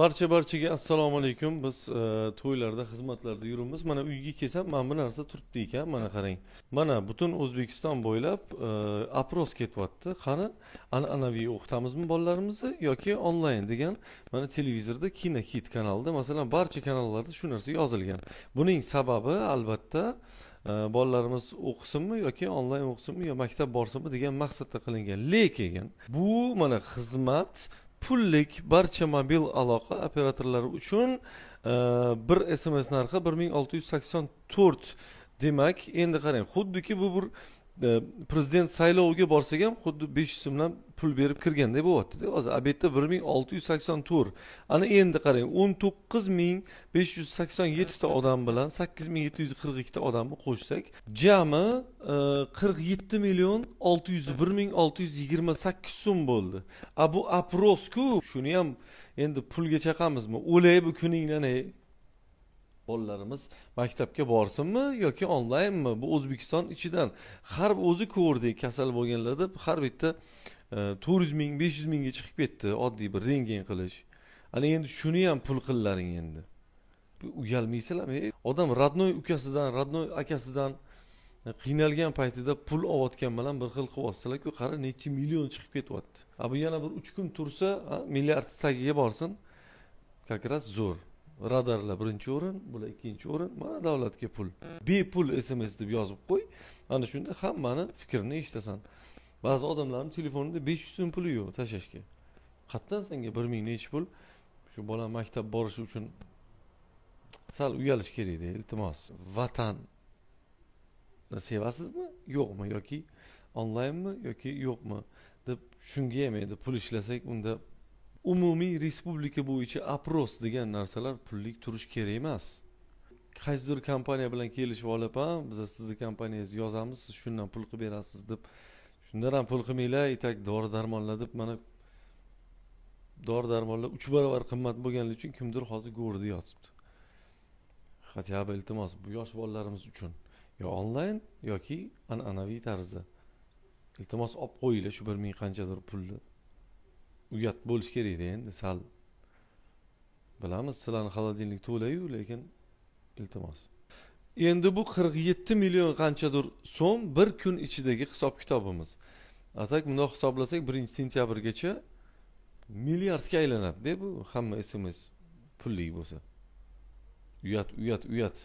barcha barchaga assalomu alaykum biz e, to'ylarda xizmatlarda yuribmiz mana uyga kelsam mana bu narsa turibdi ekan mana qarang mana butun o'zbekiston bo'ylab e, apros ketyapti qani an'anaviy o'qitamizmi bolalarimizni yoki onlayn degan mana televizorda kino hit kanalida masalan barcha kanallarda shu narsa yozilgan buning sababi albatta e, bolalarimiz o'qisinmi yoki onlayn o'qisinmi yo maktab borsinmi degan maqsadda qilingan lekin bu mana xizmat pullik barcha mobil aloqa operatorlari uchun e, bir sms narxi bir ming olti yuz sakson to'rt demak endi qarang xuddiki bu bir e, prezident sayloviga borsak ham xuddi besh yuz bilan pul berib kirganday bo'lyaptida hozir obyektda bir ming olti yuz sakson to'rt ana endi qarang o'n to'qqiz ming besh yuz sakson yettita odam bilan sakkiz ming yetti yuz qirq ikkita odamni qo'shsak jami e, qirq yetti million olti yuz bir ming olti yuz yigirma sakkiz so'm bo'ldi a bu aprosku shuni ham endi pulga chaqamizmi o'lay bu kuningdan ey bolalarimiz maktabga borsinmi yoki onlaynmi bu o'zbekiston ichidan har o'zi ko'rdi kasal bo'lganlarda har bitta e, to'rt yuz ming besh yuz mingga chiqib ketdi oddiy bir rentgen qilish ana endi shuni ham pul qillaring endi uyalmaysizlarmi e, odam родной ukasidan родной akasidan e, qiynalgan paytida pul olayotgan bilan bir xil qilyapsizlarku qara necha million chiqib ketyapti a bu yana bir uch kun tursa milliard tagiga borsin как раз zo'r radarlar birinchi o'rin bular ikkinchi o'rin mana davlatga pul bepul sms deb yozib qo'y ana shunda hammani fikrini eshitasan ba'zi odamlarni telefonida besh yuz so'm puli yo'q tashlashga qayerdan senga bir ming nechi pul shu bola maktab borishi uchun sal uyalish kerakda iltimos vatan sevasizmi yo'qmi yoki onlaynmi yoki yo'qmi deb shunga ham endi pul ishlasak unda umumiy respublika bo'yicha опрос degan narsalar pullik turishi kerak emas qaysidir kompaniya bilan kelishib olib ham biz sizni kompaniyangizga yozamiz siz shundan pul qilib berasiz deb shundan ham pul qilmanglar itak dori darmonlar deb mana dori darmonlar uch barobar qimmat bo'lganligi uchun kimdir hozir go'rda yotibdi хотя бы iltimos bu yosh bolalarimiz uchun yo onlayn yoki an'anaviy tarzda iltimos olib qo'yinglar shu bir ming qanchadir pulni uyat bo'lishi kerakda endi sal bilamiz sizlarni холодильник to'layu lekin iltimos endi bu qirq yetti million qanchadir so'm bir kun ichidagi hisob kitobimiz так bundoq hisoblasak birinchi sentyabrgacha milliardga aylanadida bu hamma sms pullik bo'lsa uyat uyat uyat